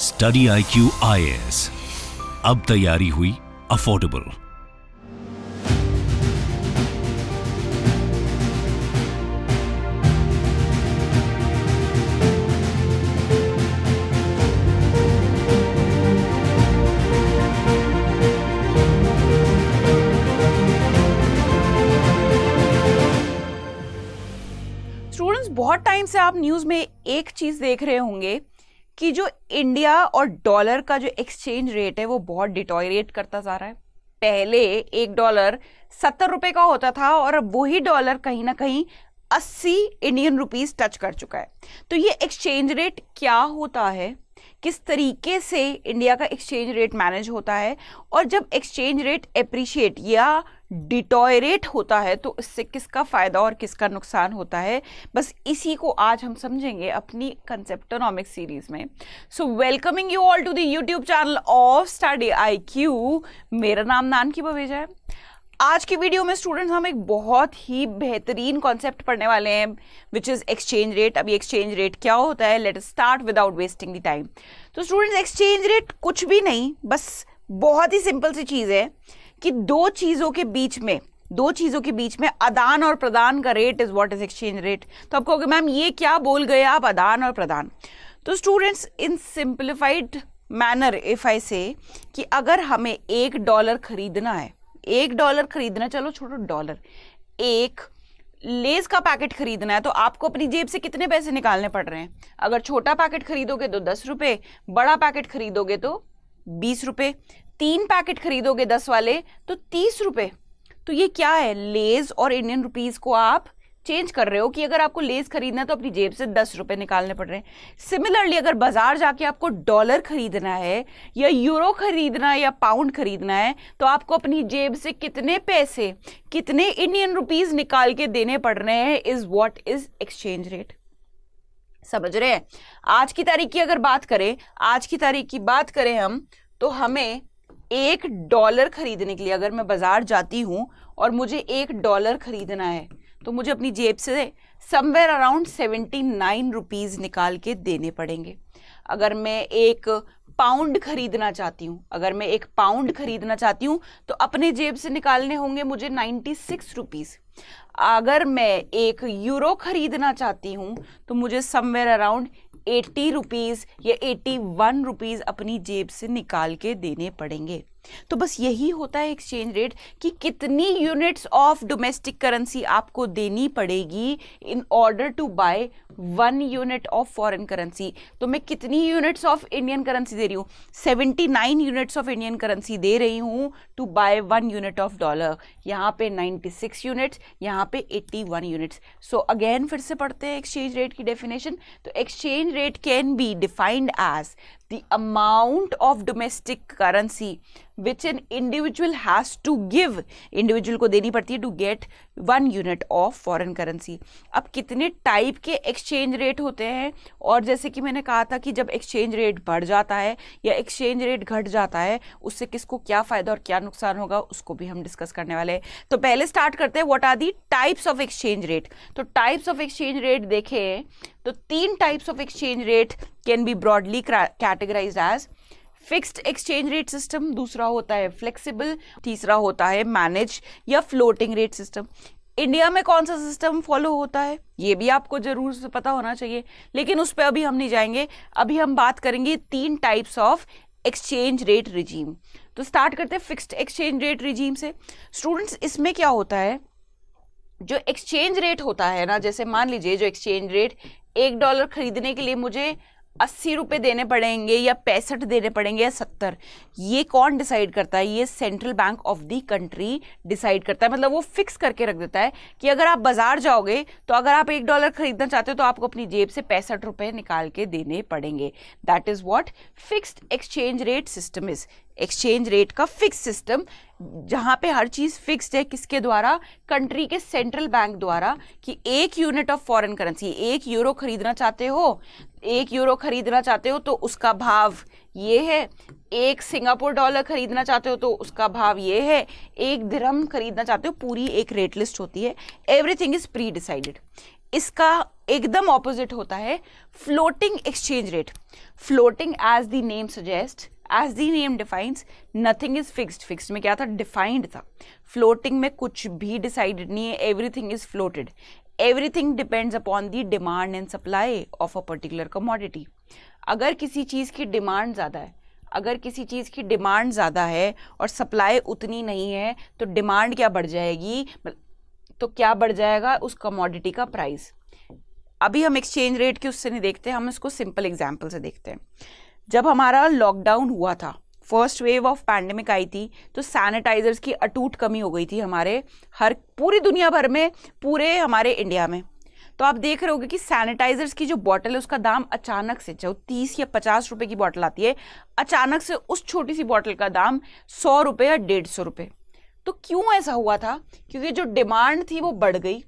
Study I Q I S अब तैयारी हुई अफोर्डेबल बहुत टाइम से आप न्यूज़ में एक चीज़ देख रहे होंगे कि जो इंडिया और डॉलर का जो एक्सचेंज रेट है वो बहुत डिटोरेट करता जा रहा है पहले एक डॉलर सत्तर रुपए का होता था और अब वही डॉलर कहीं ना कहीं अस्सी इंडियन रुपीस टच कर चुका है तो ये एक्सचेंज रेट क्या होता है किस तरीके से इंडिया का एक्सचेंज रेट मैनेज होता है और जब एक्सचेंज रेट अप्रिशिएट या डिटोरेट होता है तो इससे किसका फ़ायदा और किसका नुकसान होता है बस इसी को आज हम समझेंगे अपनी कंसेप्टोनॉमिक सीरीज में so welcoming you all to the YouTube channel of study I Q मेरा नाम नानकी बवेजा है आज की वीडियो में स्टूडेंट्स हम एक बहुत ही बेहतरीन कॉन्सेप्ट पढ़ने वाले हैं विच इज़ एक्सचेंज रेट अभी एक्सचेंज रेट क्या होता है let start without wasting the time तो स्टूडेंट्स एक्सचेंज रेट कुछ भी नहीं बस बहुत ही सिंपल सी चीज़ है कि दो चीजों के बीच में दो चीज़ों के बीच में अदान और प्रदान का rate is what is exchange rate तो आप कहोगे मैम ये क्या बोल गए आप अदान और प्रदान तो students in simplified manner if I say कि अगर हमें एक डॉलर खरीदना है एक डॉलर खरीदना चलो छोटो डॉलर एक लेस का पैकेट खरीदना है तो आपको अपनी जेब से कितने पैसे निकालने पड़ रहे हैं अगर छोटा पैकेट खरीदोगे तो दस रुपये बड़ा पैकेट खरीदोगे तो बीस रुपये तीन पैकेट खरीदोगे दस वाले तो तीस रुपये तो ये क्या है लेज और इंडियन रुपीज़ को आप चेंज कर रहे हो कि अगर आपको लेस खरीदना है तो अपनी जेब से दस रुपये निकालने पड़ रहे हैं सिमिलरली अगर बाजार जाके आपको डॉलर खरीदना है या यूरो खरीदना है या पाउंड खरीदना है तो आपको अपनी जेब से कितने पैसे कितने इंडियन रुपीज निकाल के देने पड़ रहे हैं is what is exchange rate समझ रहे हैं आज की तारीख की अगर बात करें आज की तारीख की बात करें हम तो हमें एक डॉलर खरीदने के लिए अगर मैं बाज़ार जाती हूँ और मुझे एक डॉलर खरीदना है तो मुझे अपनी जेब से somewhere around seventy nine rupees निकाल के देने पड़ेंगे अगर मैं एक पाउंड खरीदना चाहती हूँ अगर मैं एक पाउंड खरीदना चाहती हूँ तो अपने जेब से निकालने होंगे मुझे नाइन्टी सिक्स रुपीज़ अगर मैं एक यूरो खरीदना चाहती हूँ तो मुझे समवेयर अराउंड एट्टी रुपीज़ या एट्टी वन रुपीज़ अपनी जेब से निकाल के देने पड़ेंगे तो बस यही होता है एक्सचेंज रेट कि कितनी यूनिट्स ऑफ डोमेस्टिक करेंसी आपको देनी पड़ेगी in order to buy one unit of foreign currency तो मैं कितनी यूनिट्स ऑफ इंडियन करेंसी दे रही हूँ seventy nine units of Indian currency दे रही हूँ to buy one unit of dollar यहाँ पे नाइन्टी सिक्स यूनिट्स यहाँ पे eighty one units so again फिर से पढ़ते हैं एक्सचेंज रेट की डेफिनेशन तो exchange rate can be defined as the amount of domestic currency which an individual has to give individual ko deni padti hai to get one unit of foreign currency अब कितने type के exchange rate होते हैं और जैसे कि मैंने कहा था कि जब एक्सचेंज रेट बढ़ जाता है या एक्सचेंज रेट घट जाता है उससे किसको क्या फ़ायदा और क्या नुकसान होगा उसको भी हम डिस्कस करने वाले हैं तो पहले स्टार्ट करते हैं what are the types of exchange rate तो टाइप्स ऑफ एक्सचेंज रेट देखें तो तीन types of exchange rate can be broadly categorise as fixed exchange rate system दूसरा होता है फ्लेक्सिबल तीसरा होता है मैनेज या फ्लोटिंग रेट सिस्टम इंडिया में कौन सा सिस्टम फॉलो होता है ये भी आपको जरूर से पता होना चाहिए लेकिन उस पर अभी हम नहीं जाएंगे अभी हम बात करेंगे तीन types of exchange rate regime तो स्टार्ट करते हैं फिक्स्ड एक्सचेंज रेट रिजीम से स्टूडेंट्स इसमें क्या होता है जो एक्सचेंज रेट होता है ना जैसे मान लीजिए जो एक्सचेंज रेट एक डॉलर खरीदने के लिए मुझे अस्सी रुपये देने पड़ेंगे या पैंसठ देने पड़ेंगे या सत्तर ये कौन डिसाइड करता है ये central bank of the country decide करता है मतलब वो फिक्स करके रख देता है कि अगर आप बाजार जाओगे तो अगर आप एक डॉलर खरीदना चाहते हो तो आपको अपनी जेब से पैंसठ रुपये निकाल के देने पड़ेंगे that is what fixed exchange rate system is exchange rate का फिक्स सिस्टम जहाँ पे हर चीज़ फिक्स्ड है किसके द्वारा कंट्री के सेंट्रल बैंक द्वारा कि एक यूनिट ऑफ फॉरेन करेंसी एक यूरो खरीदना चाहते हो एक यूरो खरीदना चाहते हो तो उसका भाव ये है एक सिंगापुर डॉलर खरीदना चाहते हो तो उसका भाव ये है एक धर्म खरीदना चाहते हो पूरी एक रेट लिस्ट होती है एवरीथिंग इज़ प्री डिसाइडेड इसका एकदम ऑपोजिट होता है floating exchange rate floating as the name suggest as the name defines nothing is fixed fixed में क्या था डिफाइंड था फ्लोटिंग में कुछ भी डिसाइडेड नहीं है everything is floated everything depends upon the demand and supply of a particular commodity अगर किसी चीज़ की डिमांड ज़्यादा है अगर किसी चीज़ की डिमांड ज़्यादा है और सप्लाई उतनी नहीं है तो डिमांड क्या बढ़ जाएगी तो क्या बढ़ जाएगा उस कमोडिटी का प्राइस अभी हम एक्सचेंज रेट के उससे नहीं देखते हम इसको सिंपल एग्जाम्पल से देखते हैं जब हमारा लॉकडाउन हुआ था फर्स्ट वेव ऑफ पैंडमिक आई थी तो सैनिटाइजर्स की अटूट कमी हो गई थी हमारे हर पूरी दुनिया भर में पूरे हमारे इंडिया में तो आप देख रहे होगे कि सैनिटाइजर्स की जो बॉटल है उसका दाम अचानक से जब तीस या पचास रुपये की बॉटल आती है अचानक से उस छोटी सी बॉटल का दाम सौ रुपये या डेढ़ सौ रुपये तो क्यों ऐसा हुआ था क्योंकि जो डिमांड थी वो बढ़ गई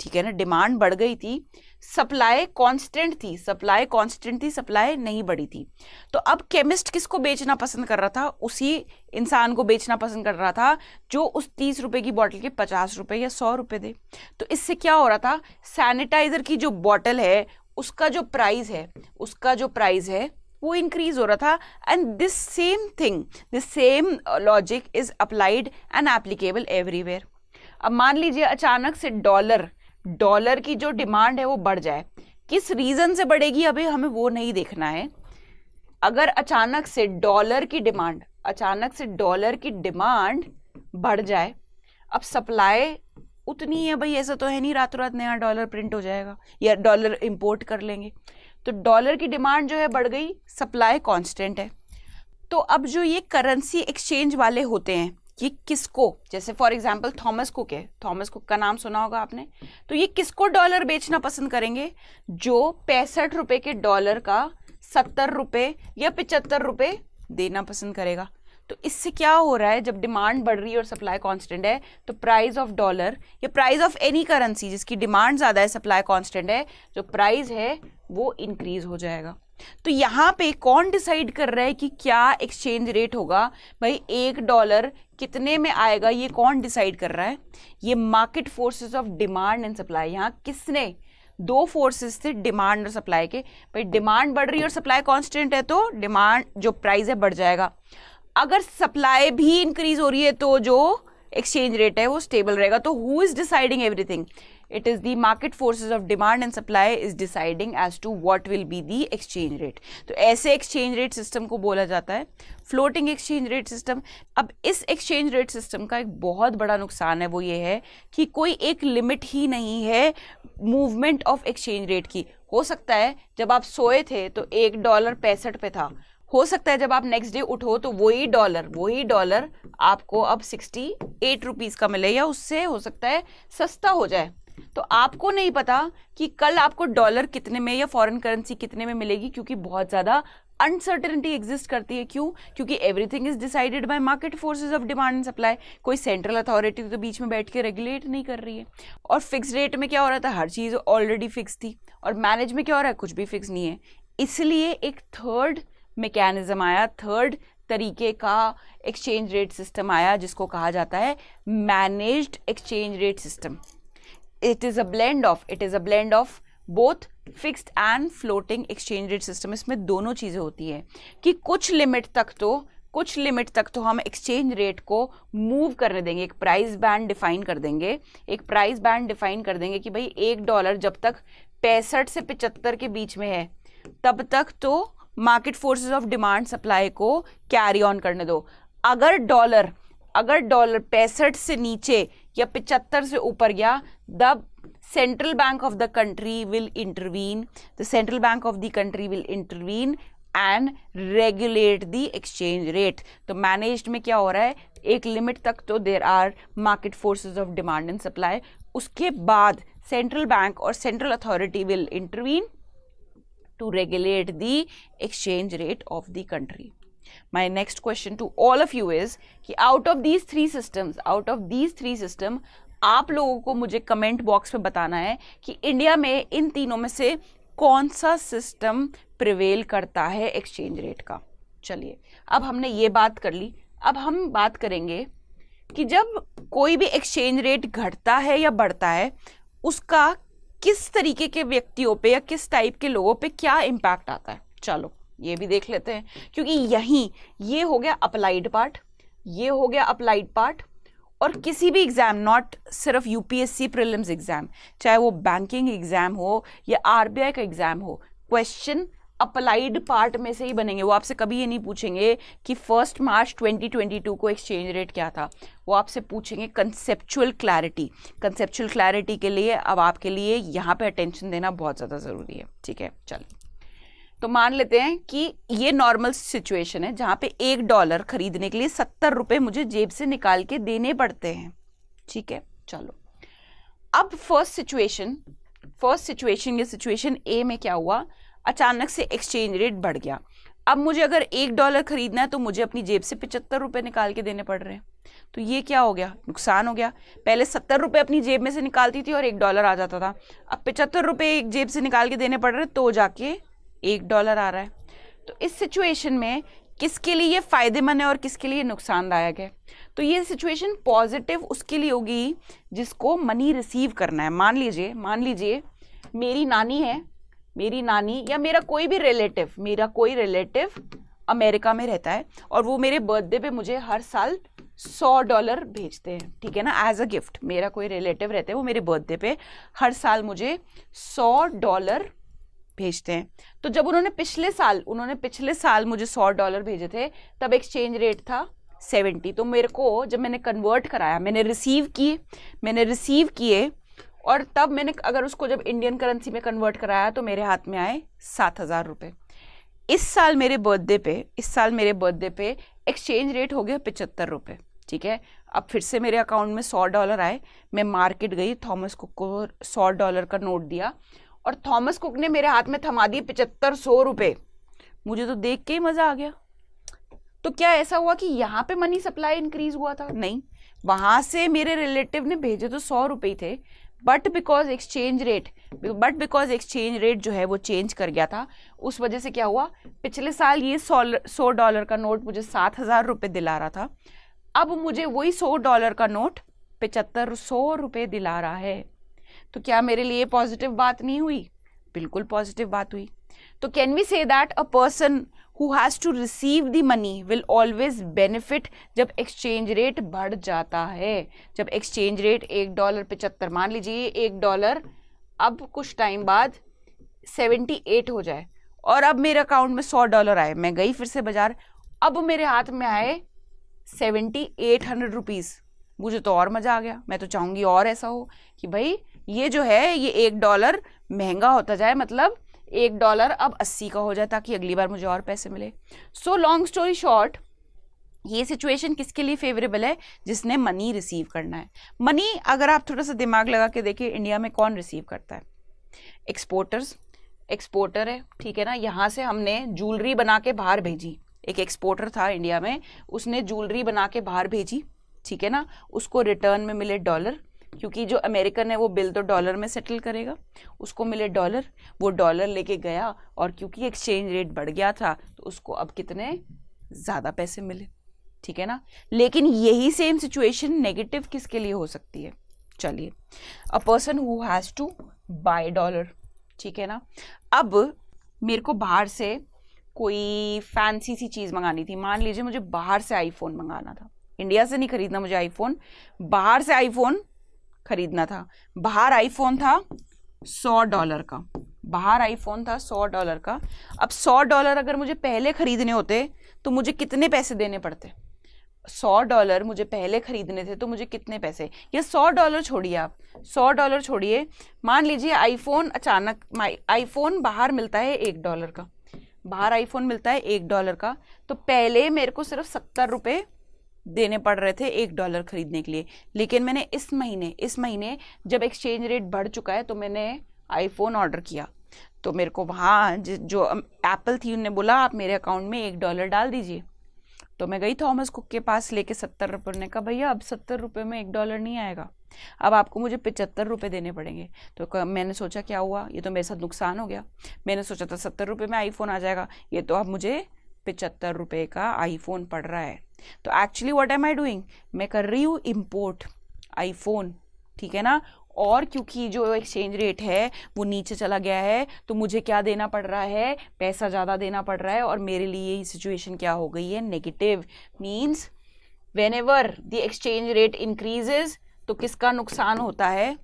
ठीक है ना डिमांड बढ़ गई थी सप्लाई कांस्टेंट थी सप्लाई कांस्टेंट थी सप्लाई नहीं बढ़ी थी तो अब केमिस्ट किसको बेचना पसंद कर रहा था उसी इंसान को बेचना पसंद कर रहा था जो उस तीस रुपए की बोतल के पचास रुपए या सौ रुपए दे तो इससे क्या हो रहा था सैनिटाइजर की जो बॉटल है उसका जो प्राइस है उसका जो प्राइस है वो इंक्रीज हो रहा था and this same thing this same logic is applied and applicable everywhere अब मान लीजिए अचानक से डॉलर डॉलर की जो डिमांड है वो बढ़ जाए किस रीज़न से बढ़ेगी अभी हमें वो नहीं देखना है अगर अचानक से डॉलर की डिमांड अचानक से डॉलर की डिमांड बढ़ जाए अब सप्लाई उतनी है भाई ऐसा तो है नहीं रातों रात नया डॉलर प्रिंट हो जाएगा या डॉलर इंपोर्ट कर लेंगे तो डॉलर की डिमांड जो है बढ़ गई सप्लाई कांस्टेंट है तो अब जो ये करेंसी एक्सचेंज वाले होते हैं ये किसको जैसे फॉर एग्जाम्पल थॉमस कुक है थॉमस कुक का नाम सुना होगा आपने तो ये किसको डॉलर बेचना पसंद करेंगे जो पैंसठ रुपए के डॉलर का सत्तर रुपये या पिचहत्तर रुपये देना पसंद करेगा तो इससे क्या हो रहा है जब डिमांड बढ़ रही है और सप्लाई कांस्टेंट है तो प्राइस ऑफ डॉलर या प्राइस ऑफ एनी करेंसी जिसकी डिमांड ज़्यादा है सप्लाई कांस्टेंट है जो प्राइस है वो इंक्रीज हो जाएगा तो यहाँ पे कौन डिसाइड कर रहा है कि क्या एक्सचेंज रेट होगा भाई एक डॉलर कितने में आएगा ये कौन डिसाइड कर रहा है ये market forces of demand and supply यहाँ किसने दो फोर्सेस थे डिमांड और सप्लाई के भाई डिमांड बढ़ रही है और सप्लाई कांस्टेंट है तो डिमांड जो प्राइस है बढ़ जाएगा अगर सप्लाई भी इंक्रीज हो रही है तो जो एक्सचेंज रेट है वो स्टेबल रहेगा तो who is deciding everything it is the market forces of demand and supply is deciding as to what will be the exchange rate तो ऐसे एक्सचेंज रेट सिस्टम को बोला जाता है फ्लोटिंग एक्सचेंज रेट सिस्टम अब इस एक्सचेंज रेट सिस्टम का एक बहुत बड़ा नुकसान है वो ये है कि कोई एक लिमिट ही नहीं है मूवमेंट ऑफ एक्सचेंज रेट की हो सकता है जब आप सोए थे तो एक डॉलर पैंसठ पे था हो सकता है जब आप नेक्स्ट डे उठो तो वही डॉलर वही डॉलर आपको अब सिक्सटी एट रुपीज़ का मिले या उससे हो सकता है सस्ता हो जाए तो आपको नहीं पता कि कल आपको डॉलर कितने में या फॉरेन करेंसी कितने में मिलेगी क्योंकि बहुत ज़्यादा अनसर्टेनिटी एग्जिस्ट करती है क्यों क्योंकि everything is decided by market forces of demand and supply कोई सेंट्रल अथॉरिटी तो बीच में बैठ के रेगुलेट नहीं कर रही है और फिक्स रेट में क्या हो रहा था हर चीज़ ऑलरेडी फिक्स थी और मैनेज में क्या हो रहा है कुछ भी फिक्स नहीं है इसलिए एक थर्ड मेकेनिज़्म आया थर्ड तरीके का एक्सचेंज रेट सिस्टम आया जिसको कहा जाता है managed exchange rate system it is a blend of it is a blend of both fixed and floating exchange rate system इसमें दोनों चीज़ें होती है कि कुछ लिमिट तक तो कुछ लिमिट तक तो हम एक्सचेंज रेट को मूव करने देंगे एक प्राइस बैंड डिफाइन कर देंगे एक प्राइस बैंड डिफाइन कर देंगे कि भाई एक डॉलर जब तक पैंसठ से पचहत्तर के बीच में है तब तक तो market forces of demand supply को कैरी ऑन करने दो अगर डॉलर अगर डॉलर पैंसठ से नीचे या पिचहत्तर से ऊपर गया the central bank of the country will intervene the central bank of the country will intervene and regulate the exchange rate तो मैनेज में क्या हो रहा है एक लिमिट तक तो there are market forces of demand and supply उसके बाद सेंट्रल बैंक और central authority will intervene to regulate the exchange rate of the country my next question to all of you is कि out of these three systems out of these three system आप लोगों को मुझे comment box में बताना है कि India में इन तीनों में से कौन सा सिस्टम प्रिवेल करता है एक्सचेंज रेट का चलिए अब हमने ये बात कर ली अब हम बात करेंगे कि जब कोई भी एक्सचेंज रेट घटता है या बढ़ता है उसका किस तरीके के व्यक्तियों पे या किस टाइप के लोगों पे क्या इम्पैक्ट आता है चलो ये भी देख लेते हैं क्योंकि यहीं ये हो गया अप्लाइड पार्ट ये हो गया अप्लाइड पार्ट और किसी भी एग्ज़ाम नॉट सिर्फ यूपीएससी प्रीलिम्स एग्ज़ाम चाहे वो बैंकिंग एग्ज़ाम हो या आरबीआई का एग्ज़ाम हो क्वेश्चन अप्लाइड पार्ट में से ही बनेंगे वो आपसे कभी ये नहीं पूछेंगे कि फर्स्ट मार्च 2022 को एक्सचेंज रेट क्या था वो आपसे पूछेंगे कंसेप्चुअल क्लैरिटी कंसेप्चुअल क्लैरिटी के लिए अब आपके लिए यहाँ पे अटेंशन देना बहुत ज़्यादा ज़रूरी है ठीक है चलिए तो मान लेते हैं कि ये नॉर्मल सिचुएशन है जहाँ पे एक डॉलर खरीदने के लिए सत्तर रुपये मुझे जेब से निकाल के देने पड़ते हैं ठीक है चलो अब फर्स्ट सिचुएशन फर्स्ट सिचुएशन ये सिचुएशन ए में क्या हुआ अचानक से एक्सचेंज रेट बढ़ गया अब मुझे अगर एक डॉलर खरीदना है तो मुझे अपनी जेब से पिचत्तर रुपये निकाल के देने पड़ रहे हैं तो ये क्या हो गया नुकसान हो गया पहले सत्तर रुपये अपनी जेब में से निकालती थी और एक डॉलर आ जाता था अब पिचत्तर रुपये एक जेब से निकाल के देने पड़ रहे तो जाके एक डॉलर आ रहा है तो इस सिचुएशन में किसके लिए ये फ़ायदेमंद है और किसके लिए नुकसानदायक है तो ये सिचुएशन पॉजिटिव उसके लिए होगी जिसको मनी रिसीव करना है मान लीजिए मान लीजिए मेरी नानी है मेरी नानी या मेरा कोई भी रिलेटिव मेरा कोई रिलेटिव अमेरिका में रहता है और वो मेरे बर्थडे पे मुझे हर साल सौ डॉलर भेजते हैं ठीक है ना एज अ गिफ्ट मेरा कोई रिलेटिव रहता है वो मेरे बर्थडे पे हर साल मुझे सौ डॉलर भेजते हैं तो जब उन्होंने पिछले साल उन्होंने पिछले साल मुझे सौ डॉलर भेजे थे तब एक्सचेंज रेट था सेवेंटी तो मेरे को जब मैंने कन्वर्ट कराया मैंने रिसीव किए मैंने रिसीव किए और तब मैंने अगर उसको जब इंडियन करेंसी में कन्वर्ट कराया तो मेरे हाथ में आए सात हज़ार रुपये इस साल मेरे बर्थडे पे इस साल मेरे बर्थडे पे एक्सचेंज रेट हो गया पचहत्तर रुपये ठीक है अब फिर से मेरे अकाउंट में सौ डॉलर आए मैं मार्केट गई थॉमस कुक को सौ डॉलर का नोट दिया और थॉमस कुक ने मेरे हाथ में थमा दिए पिचत्तर सौ रुपये मुझे तो देख के ही मज़ा आ गया तो क्या ऐसा हुआ कि यहाँ पे मनी सप्लाई इंक्रीज हुआ था नहीं वहाँ से मेरे रिलेटिव ने भेजे तो सौ रुपये ही थे but because exchange rate but because exchange rate जो है वो चेंज कर गया था उस वजह से क्या हुआ पिछले साल ये सौ सौ डॉलर का नोट मुझे सात हज़ार रुपये दिला रहा था अब मुझे वही सौ डॉलर का नोट पचहत्तर सौ रुपये दिला रहा है तो क्या मेरे लिए पॉजिटिव बात नहीं हुई बिल्कुल पॉजिटिव बात हुई तो can we say that a person who has to receive the money will always benefit जब एक्सचेंज रेट बढ़ जाता है जब एक्सचेंज रेट एक डॉलर पचहत्तर मान लीजिए एक डॉलर अब कुछ टाइम बाद सेवेंटी एट हो जाए और अब मेरे अकाउंट में सौ डॉलर आए मैं गई फिर से बाज़ार अब मेरे हाथ में आए सेवेंटी एट हंड्रेड रुपीज़ मुझे तो और मज़ा आ गया मैं तो चाहूँगी और ऐसा हो कि भाई ये जो है ये एक डॉलर महंगा होता जाए मतलब एक डॉलर अब अस्सी का हो जाए ताकि अगली बार मुझे और पैसे मिले सो लॉन्ग स्टोरी शॉर्ट ये सिचुएशन किसके लिए फेवरेबल है जिसने मनी रिसीव करना है मनी अगर आप थोड़ा सा दिमाग लगा के देखिए इंडिया में कौन रिसीव करता है एक्सपोर्टर्स एक्सपोर्टर है ठीक है ना यहाँ से हमने ज्वेलरी बना के बाहर भेजी एक एक्सपोर्टर था इंडिया में उसने ज्वेलरी बना के बाहर भेजी ठीक है ना उसको रिटर्न में मिले डॉलर क्योंकि जो अमेरिकन है वो बिल तो डॉलर में सेटल करेगा उसको मिले डॉलर वो डॉलर लेके गया और क्योंकि एक्सचेंज रेट बढ़ गया था तो उसको अब कितने ज़्यादा पैसे मिले ठीक है ना लेकिन यही सेम सिचुएशन नेगेटिव किसके लिए हो सकती है चलिए a person who has to buy dollar ठीक है ना अब मेरे को बाहर से कोई फैंसी सी चीज़ मंगानी थी मान लीजिए मुझे बाहर से आईफोन मंगाना था इंडिया से नहीं खरीदना मुझे आईफोन बाहर से आईफोन खरीदना था बाहर आईफोन था सौ डॉलर का बाहर आईफोन था सौ डॉलर का अब सौ डॉलर अगर मुझे पहले खरीदने होते तो मुझे कितने पैसे देने पड़ते सौ डॉलर मुझे पहले खरीदने थे तो मुझे कितने पैसे ये सौ डॉलर छोड़िए आप सौ डॉलर छोड़िए मान लीजिए आईफोन अचानक आईफोन बाहर मिलता है एक डॉलर का बाहर आईफोन मिलता है एक डॉलर का तो पहले मेरे को सिर्फ सत्तर रुपये देने पड़ रहे थे एक डॉलर खरीदने के लिए लेकिन मैंने इस महीने इस महीने जब एक्सचेंज रेट बढ़ चुका है तो मैंने आईफोन ऑर्डर किया तो मेरे को वहाँ जो एप्पल थी उनने बोला आप मेरे अकाउंट में एक डॉलर डाल दीजिए तो मैं गई थॉमस कुक के पास लेके सत्तर रुपये ने कहा भैया अब सत्तर रुपये में एक डॉलर नहीं आएगा अब आपको मुझे पचहत्तर रुपये देने पड़ेंगे तो मैंने सोचा क्या हुआ ये तो मेरे साथ नुकसान हो गया मैंने सोचा था सत्तर रुपये में आईफोन आ जाएगा ये तो अब मुझे पिचहत्तर रुपये का आईफोन पड़ रहा है तो actually what am I doing मैं कर रही हूँ इम्पोर्ट आईफोन ठीक है ना और क्योंकि जो एक्सचेंज रेट है वो नीचे चला गया है तो मुझे क्या देना पड़ रहा है पैसा ज़्यादा देना पड़ रहा है और मेरे लिए ये सिचुएशन क्या हो गई है negative means whenever the exchange rate increases तो किसका नुकसान होता है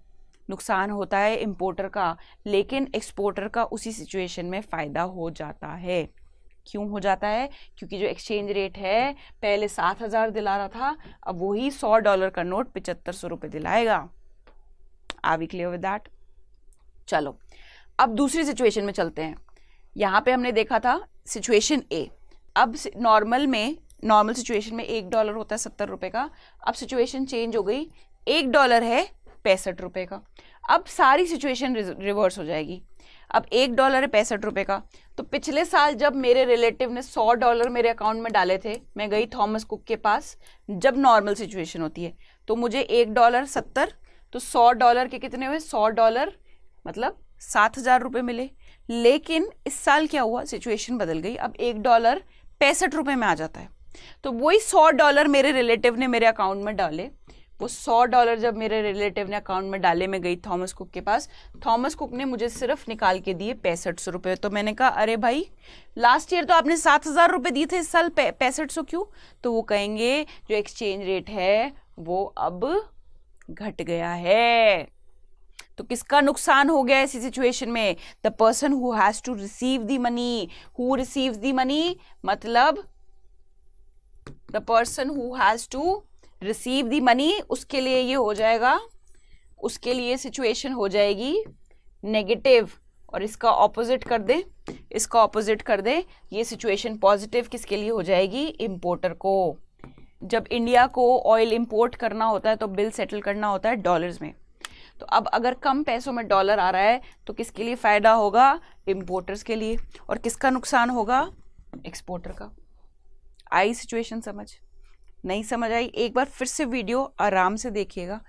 नुकसान होता है इम्पोर्टर का लेकिन एक्सपोर्टर का उसी सिचुएशन में फ़ायदा हो जाता है क्यों हो जाता है क्योंकि जो एक्सचेंज रेट है पहले सात हज़ार दिला रहा था अब वही सौ डॉलर का नोट पिचहत्तर सौ रुपये दिलाएगा are we clear with that चलो अब दूसरी सिचुएशन में चलते हैं यहाँ पे हमने देखा था सिचुएशन ए अब नॉर्मल में नॉर्मल सिचुएशन में एक डॉलर होता है सत्तर रुपये का अब सिचुएशन चेंज हो गई एक डॉलर है पैंसठ रुपये का अब सारी सिचुएशन रिवर्स हो जाएगी अब एक डॉलर है पैंसठ रुपये का तो पिछले साल जब मेरे रिलेटिव ने सौ डॉलर मेरे अकाउंट में डाले थे मैं गई थॉमस कुक के पास जब नॉर्मल सिचुएशन होती है तो मुझे एक डॉलर सत्तर तो सौ डॉलर के कितने हुए सौ डॉलर मतलब सात हज़ार रुपये मिले लेकिन इस साल क्या हुआ सिचुएशन बदल गई अब एक डॉलर पैंसठ रुपये में आ जाता है तो वही सौ डॉलर मेरे रिलेटिव ने मेरे अकाउंट में डाले वो सौ डॉलर जब मेरे रिलेटिव ने अकाउंट में डाले में गई थॉमस कुक के पास थॉमस कुक ने मुझे सिर्फ निकाल के दिए पैंसठ सौ रुपये तो मैंने कहा अरे भाई लास्ट ईयर तो आपने सात हज़ार रुपये दिए थे इस साल पैंसठ सौ क्यों तो वो कहेंगे जो एक्सचेंज रेट है वो अब घट गया है तो किसका नुकसान हो गया ऐसी सिचुएशन में the person who has to receive the money who receive the money मतलब the person who has to receive the money उसके लिए ये हो जाएगा उसके लिए सिचुएशन हो जाएगी नेगेटिव और इसका ऑपोजिट कर दे इसका ऑपोजिट कर दे ये सिचुएशन पॉजिटिव किसके लिए हो जाएगी इम्पोर्टर को जब इंडिया को ऑयल इम्पोर्ट करना होता है तो बिल सेटल करना होता है डॉलर्स में तो अब अगर कम पैसों में डॉलर आ रहा है तो किसके लिए फ़ायदा होगा इम्पोर्टर्स के लिए और किसका नुकसान होगा एक्सपोर्टर का आई सिचुएशन समझ नहीं समझ आई एक बार फिर से वीडियो आराम से देखिएगा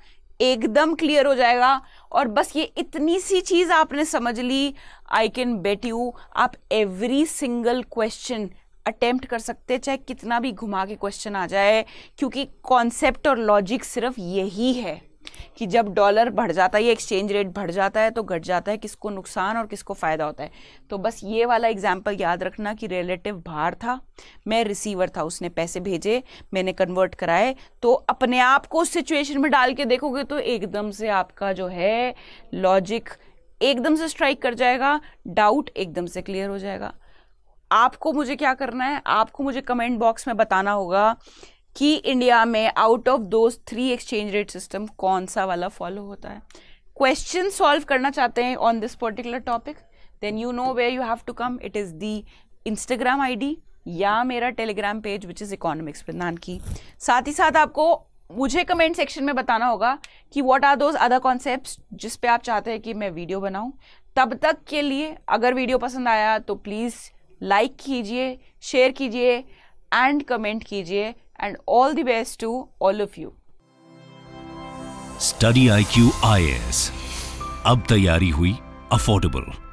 एकदम क्लियर हो जाएगा और बस ये इतनी सी चीज़ आपने समझ ली आई कैन बेट यू आप एवरी सिंगल क्वेश्चन अटेम्प्ट कर सकते चाहे कितना भी घुमा के क्वेश्चन आ जाए क्योंकि कॉन्सेप्ट और लॉजिक सिर्फ यही है कि जब डॉलर बढ़ जाता है या एक्सचेंज रेट बढ़ जाता है तो घट जाता है किसको नुकसान और किसको फ़ायदा होता है तो बस ये वाला एग्जाम्पल याद रखना कि रिलेटिव बाहर था मैं रिसीवर था उसने पैसे भेजे मैंने कन्वर्ट कराए तो अपने आप को उस सिचुएशन में डाल के देखोगे तो एकदम से आपका जो है लॉजिक एकदम से स्ट्राइक कर जाएगा डाउट एकदम से क्लियर हो जाएगा आपको मुझे क्या करना है आपको मुझे कमेंट बॉक्स में बताना होगा कि इंडिया में आउट ऑफ दो थ्री एक्सचेंज रेट सिस्टम कौन सा वाला फॉलो होता है क्वेश्चन सॉल्व करना चाहते हैं on this particular topic then you know way you have to come it is the Instagram ID या मेरा Telegram page which is Economics Pradhan की साथ ही साथ आपको मुझे कमेंट सेक्शन में बताना होगा कि what are those other concept जिस पे आप चाहते हैं कि मैं वीडियो बनाऊं तब तक के लिए अगर वीडियो पसंद आया तो प्लीज़ लाइक कीजिए शेयर कीजिए एंड कमेंट कीजिए and all the best to all of you. Study IQ IS. Ab tayari hui affordable.